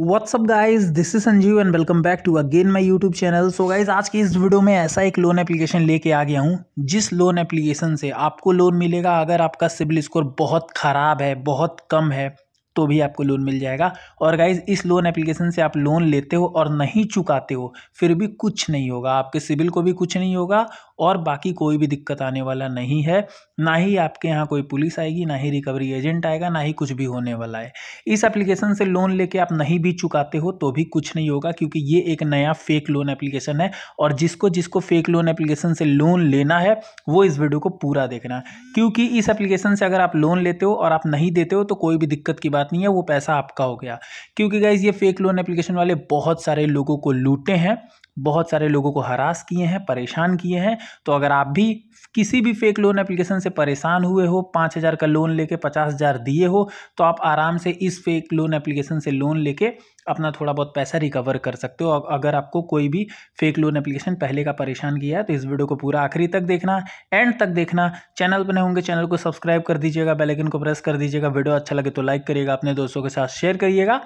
WhatsApp guys this is Sanjeev and welcome back to again my YouTube channel so guys आज की इस video में ऐसा एक लोन एप्लीकेशन लेके आ गया हूँ जिस लोन एप्लीकेशन से आपको लोन मिलेगा अगर आपका सिविल स्कोर बहुत ख़राब है बहुत कम है तो भी आपको लोन मिल जाएगा और गाइज इस लोन एप्लीकेशन से आप लोन लेते हो और नहीं चुकाते हो फिर भी कुछ नहीं होगा आपके सिबिल को भी कुछ नहीं होगा और बाकी कोई भी दिक्कत आने वाला नहीं है ना ही आपके यहाँ कोई पुलिस आएगी ना ही रिकवरी एजेंट आएगा ना ही कुछ भी होने वाला है इस एप्लीकेशन से लोन लेके आप नहीं भी चुकाते हो तो भी कुछ नहीं होगा क्योंकि ये एक नया फेक लोन एप्लीकेशन है और जिसको जिसको फेक लोन एप्लीकेशन से लोन लेना है वो इस वीडियो को पूरा देखना है क्योंकि इस एप्लीकेशन से अगर आप लोन लेते हो और आप नहीं देते हो तो कोई भी दिक्कत की बात नहीं है वो पैसा आपका हो गया क्योंकि गाइज ये फेक लोन एप्लीकेशन वाले बहुत सारे लोगों को लूटे हैं बहुत सारे लोगों को हरास किए हैं परेशान किए हैं तो अगर आप भी किसी भी फेक लोन एप्लीकेशन से परेशान हुए हो पाँच हज़ार का लोन लेके पचास हज़ार दिए हो तो आप आराम से इस फेक लोन एप्लीकेशन से लोन लेके अपना थोड़ा बहुत पैसा रिकवर कर सकते हो अगर आपको कोई भी फेक लोन एप्लीकेशन पहले का परेशान किया है तो इस वीडियो को पूरा आखिरी तक देखना एंड तक देखना चैनल पर नहीं होंगे चैनल को सब्सक्राइब कर दीजिएगा बेलाइकन को प्रेस कर दीजिएगा वीडियो अच्छा लगे तो लाइक करिएगा अपने दोस्तों के साथ शेयर करिएगा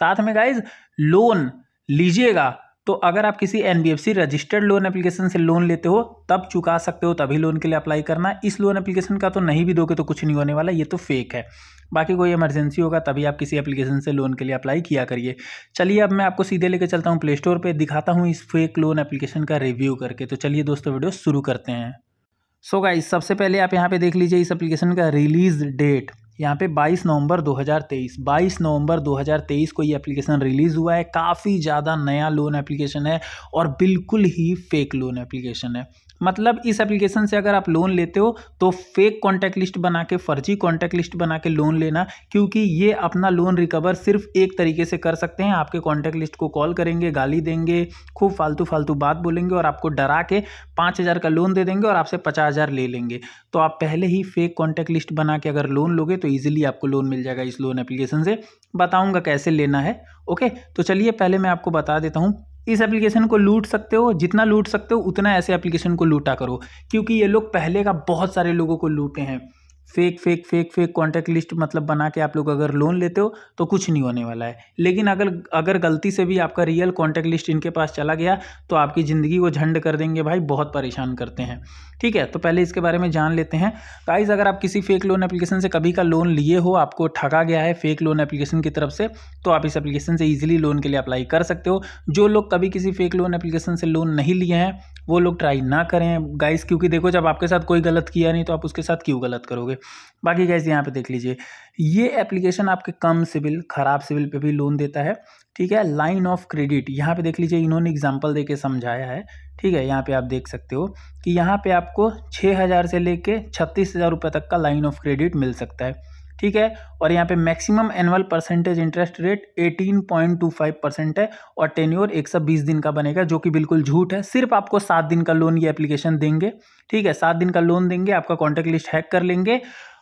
साथ में गाइज लोन लीजिएगा तो अगर आप किसी एन रजिस्टर्ड लोन एप्लीकेशन से लोन लेते हो तब चुका सकते हो तभी लोन के लिए अप्लाई करना इस लोन एप्लीकेशन का तो नहीं भी दोगे तो कुछ नहीं होने वाला ये तो फेक है बाकी कोई इमरजेंसी होगा तभी आप किसी एप्लीकेशन से लोन के लिए अप्लाई किया करिए चलिए अब मैं आपको सीधे लेकर चलता हूँ प्ले स्टोर पर दिखाता हूँ इस फेक लोन एप्लीकेशन का रिव्यू करके तो चलिए दोस्तों वीडियो शुरू करते हैं सो so गाइस सबसे पहले आप यहाँ पे देख लीजिए इस एप्लीकेशन का रिलीज़ डेट यहाँ पे 22 नवंबर 2023 22 नवंबर 2023 को ये एप्लीकेशन रिलीज़ हुआ है काफ़ी ज़्यादा नया लोन एप्लीकेशन है और बिल्कुल ही फेक लोन एप्लीकेशन है मतलब इस एप्लीकेशन से अगर आप लोन लेते हो तो फेक कॉन्टैक्ट लिस्ट बना के फर्जी कॉन्टैक्ट लिस्ट बना के लोन लेना क्योंकि ये अपना लोन रिकवर सिर्फ एक तरीके से कर सकते हैं आपके कॉन्टैक्ट लिस्ट को कॉल करेंगे गाली देंगे खूब फालतू फालतू बात बोलेंगे और आपको डरा के पाँच हज़ार का लोन दे देंगे और आपसे पचास हज़ार ले लेंगे तो आप पहले ही फेक कॉन्टैक्ट लिस्ट बना के अगर लोन लोगे तो ईजिली आपको लोन मिल जाएगा इस लोन एप्लीकेशन से बताऊँगा कैसे लेना है ओके तो चलिए पहले मैं आपको बता देता हूँ इस एप्लीकेशन को लूट सकते हो जितना लूट सकते हो उतना ऐसे एप्लीकेशन को लूटा करो क्योंकि ये लोग पहले का बहुत सारे लोगों को लूटे हैं fake fake fake fake contact list मतलब बना के आप लोग अगर लोन लेते हो तो कुछ नहीं होने वाला है लेकिन अगर अगर गलती से भी आपका रियल कॉन्टैक्ट लिस्ट इनके पास चला गया तो आपकी ज़िंदगी वो झंड कर देंगे भाई बहुत परेशान करते हैं ठीक है तो पहले इसके बारे में जान लेते हैं गाइज अगर आप किसी फेक लोन एप्लीकेशन से कभी का लोन लिए हो आपको ठगा गया है फेक लोन एप्लीकेशन की तरफ से तो आप इस एप्लीकेशन से ईजिली लोन के लिए अप्लाई कर सकते हो जो लोग कभी किसी फेक लोन एप्लीकेशन से लोन नहीं लिए हैं वो लोग ट्राई ना करें गाइज़ क्योंकि देखो जब आपके साथ कोई गलत किया नहीं तो आप उसके साथ क्यों गलत करोगे हुए बाकी गैस यहाँ पे देख लीजिए ये एप्लीकेशन आपके कम सिविल ख़राब सिविल पे भी लोन देता है ठीक है लाइन ऑफ क्रेडिट यहाँ पे देख लीजिए इन्होंने एग्जांपल देके समझाया है ठीक है यहाँ पे आप देख सकते हो कि यहाँ पे आपको छः हज़ार से लेके कर छत्तीस हज़ार रुपये तक का लाइन ऑफ क्रेडिट मिल सकता है ठीक है और यहाँ पे maximum annual percentage interest rate 18.25 percent है और टेन्योर 120 दिन का बनेगा जो कि बिल्कुल झूठ है सिर्फ आपको सात दिन का लोन ये एप्लीकेशन देंगे ठीक है सात दिन का लोन देंगे आपका कॉन्टैक्ट लिस्ट हैक कर लेंगे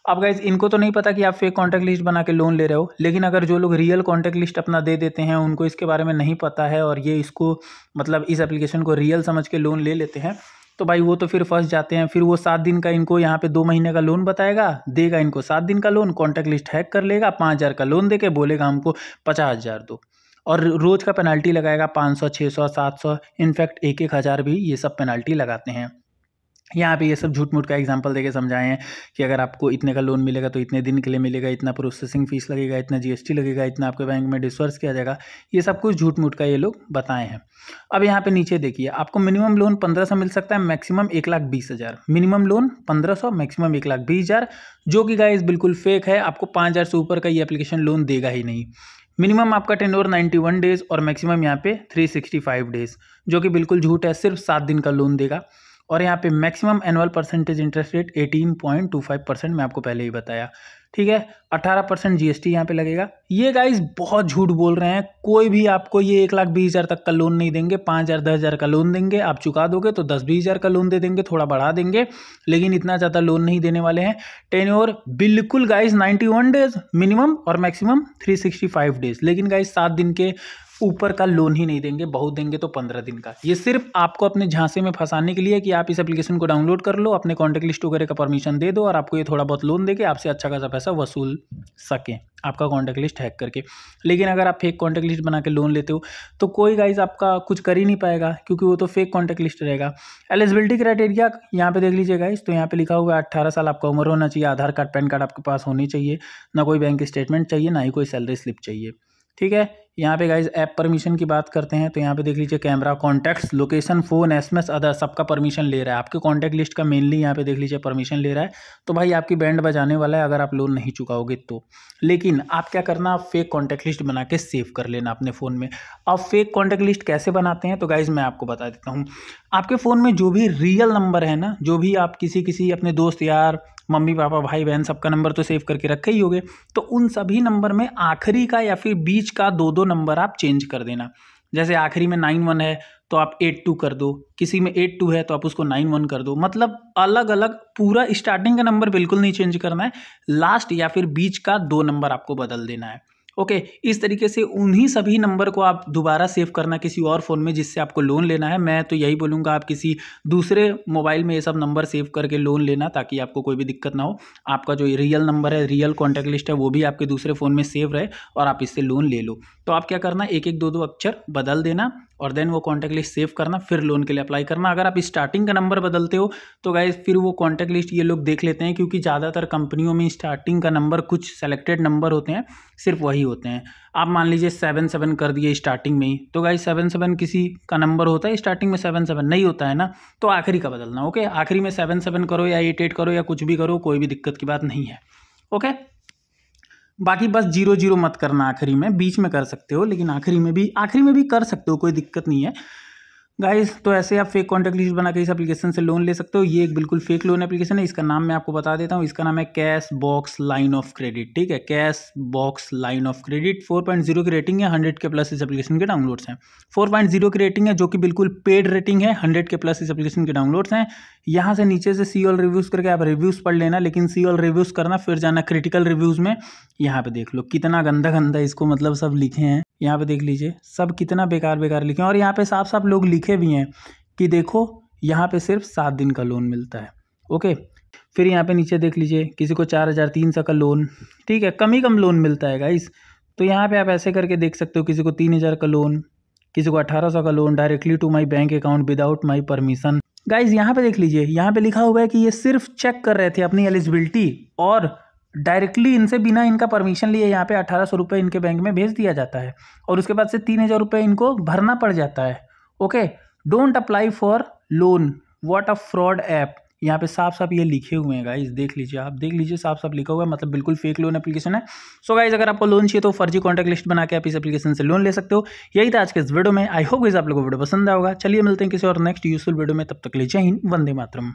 अब गाइज इनको तो नहीं पता कि आप फेक कॉन्टैक्ट लिस्ट बना के लोन ले रहे हो लेकिन अगर जो लोग रियल कॉन्टैक्ट लिस्ट अपना दे देते हैं उनको इसके बारे में नहीं पता है और ये इसको मतलब इस एप्लीकेशन को रियल समझ के लोन ले लेते हैं तो भाई वो तो फिर फंस जाते हैं फिर वो सात दिन का इनको यहाँ पे दो महीने का लोन बताएगा देगा इनको सात दिन का लोन कॉन्टैक्ट लिस्ट हैक कर लेगा पाँच हज़ार का लोन दे के बोलेगा हमको पचास हज़ार दो और रोज़ का पेनल्टी लगाएगा पाँच सौ छः सौ सात सौ इनफैक्ट एक एक हज़ार भी ये सब पेनल्टी लगाते हैं यहाँ पे ये सब झूठ मूठ का एग्जांपल देके समझाए हैं कि अगर आपको इतने का लोन मिलेगा तो इतने दिन के लिए मिलेगा इतना प्रोसेसिंग फीस लगेगा इतना जीएसटी लगेगा इतना आपके बैंक में डिसवर्स किया जाएगा ये सब कुछ झूठ मूठ का ये लोग बताए हैं अब यहाँ पे नीचे देखिए आपको मिनिमम लोन पंद्रह सौ मिल सकता है मैक्सिमम एक लाख बीस हज़ार मिनिमम लोन पंद्रह सौ मैक्सिमम एक लाख बीस हज़ार जो कि गाय बिल्कुल फेक है आपको पाँच हज़ार से ऊपर का ये एप्लीकेशन लोन देगा ही नहीं मिनिमम आपका ten over ninety one days और मैक्सिमम यहाँ पे थ्री सिक्सटी फाइव डेज़ जो कि बिल्कुल झूठ है सिर्फ सात दिन का लोन देगा और यहाँ पे maximum annual percentage interest rate 18.25 percent मैं आपको पहले ही बताया ठीक है 18 परसेंट जी एस टी यहाँ पर लगेगा ये गाइज बहुत झूठ बोल रहे हैं कोई भी आपको ये एक लाख बीस हज़ार तक का लोन नहीं देंगे पाँच हज़ार दस हज़ार का लोन देंगे आप चुका दोगे तो दस बीस हज़ार का लोन दे देंगे थोड़ा बढ़ा देंगे लेकिन इतना ज़्यादा लोन नहीं देने वाले हैं टेन ओवर बिल्कुल guys ninety one days minimum और maximum three sixty five days लेकिन गाइज सात दिन के ऊपर का लोन ही नहीं देंगे बहुत देंगे तो पंद्रह दिन का ये सिर्फ आपको अपने झांसे में फंसाने के लिए कि आप इस एप्लीकेशन को डाउनलोड कर लो अपने कॉन्टैक्ट लिस्ट वगैरह का परमिशन दे दो और आपको ये थोड़ा बहुत लोन देके आपसे अच्छा खासा पैसा वसूल सकें आपका कॉन्टैक्ट लिस्ट हैक करके लेकिन अगर आप फेक कॉन्टैक्ट लिस्ट बना के लोन लेते हो तो कोई गाइज आपका कुछ कर ही नहीं पाएगा क्योंकि वो तो फेक कॉन्टैक्ट लिस्ट रहेगा एलिजिबिलिटी क्राइटेरिया यहाँ पे देख लीजिए गाइज तो यहाँ पे लिखा हुआ है अट्ठारह साल आपका उम्र होना चाहिए आधार कार्ड पैन कार्ड आपके पास होनी चाहिए ना कोई बैंक स्टेटमेंट चाहिए ना ही कोई सैलरी स्लिप चाहिए ठीक है यहाँ पे गाइज ऐप परमिशन की बात करते हैं तो यहाँ पे देख लीजिए camera contacts location phone SMS other सबका परमिशन ले रहा है आपके कॉन्टैक्ट लिस्ट का मेनली यहाँ पे देख लीजिए परमिशन ले रहा है तो भाई आपकी बैंड बजाने वाला है अगर आप लोन नहीं चुकाओगे तो लेकिन आप क्या करना आप फेक कॉन्टैक्ट लिस्ट बना के सेव कर लेना अपने फ़ोन में अब फेक कॉन्टैक्ट लिस्ट कैसे बनाते हैं तो गाइज़ मैं आपको बता देता हूँ आपके फ़ोन में जो भी रियल नंबर है ना जो भी आप किसी किसी अपने दोस्त यार मम्मी पापा भाई बहन सबका नंबर तो सेव करके रखे ही होगे तो उन सभी नंबर में आखिरी का या फिर बीच का दो दो नंबर आप चेंज कर देना जैसे आखिरी में नाइन वन है तो आप एट टू कर दो किसी में एट टू है तो आप उसको नाइन वन कर दो मतलब अलग अलग पूरा स्टार्टिंग का नंबर बिल्कुल नहीं चेंज करना है लास्ट या फिर बीच का दो नंबर आपको बदल देना है ओके इस तरीके से उन्हीं सभी नंबर को आप दोबारा सेव करना किसी और फ़ोन में जिससे आपको लोन लेना है मैं तो यही बोलूँगा आप किसी दूसरे मोबाइल में ये सब नंबर सेव करके लोन लेना ताकि आपको कोई भी दिक्कत ना हो आपका जो रियल नंबर है रियल कॉन्टैक्ट लिस्ट है वो भी आपके दूसरे फ़ोन में सेव रहे और आप इससे लोन ले लो तो आप क्या करना एक एक दो दो अक्षर बदल देना और देन वो कॉन्टैक्ट लिस्ट सेव करना फिर लोन के लिए अप्लाई करना अगर आप स्टार्टिंग का नंबर बदलते हो तो गाय फिर वो कॉन्टैक्ट लिस्ट ये लोग देख लेते हैं क्योंकि ज़्यादातर कंपनियों में स्टार्टिंग का नंबर कुछ सेलेक्टेड नंबर होते हैं सिर्फ वही ही होते हैं आप मान लीजिए सेवन सेवन कर दिए स्टार्टिंग में ही तो गाई सेवन सेवन किसी का नंबर होता है स्टार्टिंग में सेवन सेवन नहीं होता है ना तो आखिरी का बदलना ओके आखिरी में सेवन सेवन करो या एट एट करो या कुछ भी करो कोई भी दिक्कत की बात नहीं है ओके बाकी बस जीरो जीरो मत करना आखिरी में बीच में कर सकते हो लेकिन आखिरी में भी आखिरी में भी कर सकते हो कोई दिक्कत नहीं है गाइस तो ऐसे आप फेक कॉन्टैक्ट लिस्ट बना के इस एप्लीकेशन से लोन ले सकते हो ये एक बिल्कुल फेक लोन एप्लीकेशन है इसका नाम मैं आपको बता देता हूँ इसका नाम है cash box line of credit ठीक है cash box line of credit 4.0 की रेटिंग है 100 के प्लस इस एप्लीकेशन के डाउनलोड्स हैं जीरो की रेटिंग है जो कि बिल्कुल पेड रेटिंग है हंड्रेड के प्लस इस एप्लीकेशन के डाउनलोड्स हैं यहाँ से नीचे से सी ऑल रिव्यूज़ करके आप रिव्यूज़ पढ़ लेना लेकिन सी ऑल रिव्यूज़ करना फिर जाना क्रिटिकल रिव्यूज़ में यहाँ पर देख लो कितना गंदा गंदा इसको मतलब सब लिखे हैं यहाँ पे देख लीजिए सब कितना बेकार बेकार लिखे और यहाँ पे साफ साफ लोग लिखे भी हैं कि देखो यहाँ पे सिर्फ सात दिन का लोन मिलता है ओके फिर यहाँ पे नीचे देख लीजिए किसी को चार हज़ार तीन सौ का लोन ठीक है कम ही कम लोन मिलता है गाइस तो यहाँ पे आप ऐसे करके देख सकते हो किसी को तीन हज़ार का लोन किसी को अठारह सौ का loan directly to my bank account without my permission guys यहाँ पे देख लीजिए यहाँ पे लिखा हुआ है कि ये सिर्फ चेक कर रहे थे अपनी एलिजिबिलिटी और डायरेक्टली इनसे बिना इनका परमिशन लिए यहाँ पे अठारह सौ रुपये इनके बैंक में भेज दिया जाता है और उसके बाद से तीन हज़ार रुपये इनको भरना पड़ जाता है okay don't apply for loan what a fraud app यहाँ पे साफ साफ ये लिखे हुए हैं गाइज देख लीजिए आप देख लीजिए साफ साफ लिखा हुआ है मतलब बिल्कुल फेक लोन एप्लीकेशन है सो so गाइज अगर आपको लोन चाहिए तो फर्जी कॉन्टैक्ट लिस्ट बना के आप इस एप्लीकेशन से लोन ले सकते हो यही था आज के इस वीडियो में आई होप गाइज आप लोगों को वीडियो पसंद आएगा चलिए मिलते हैं किसी और नेक्स्ट यूजफुल वीडियो में तब तक ले जय वंदे मातरम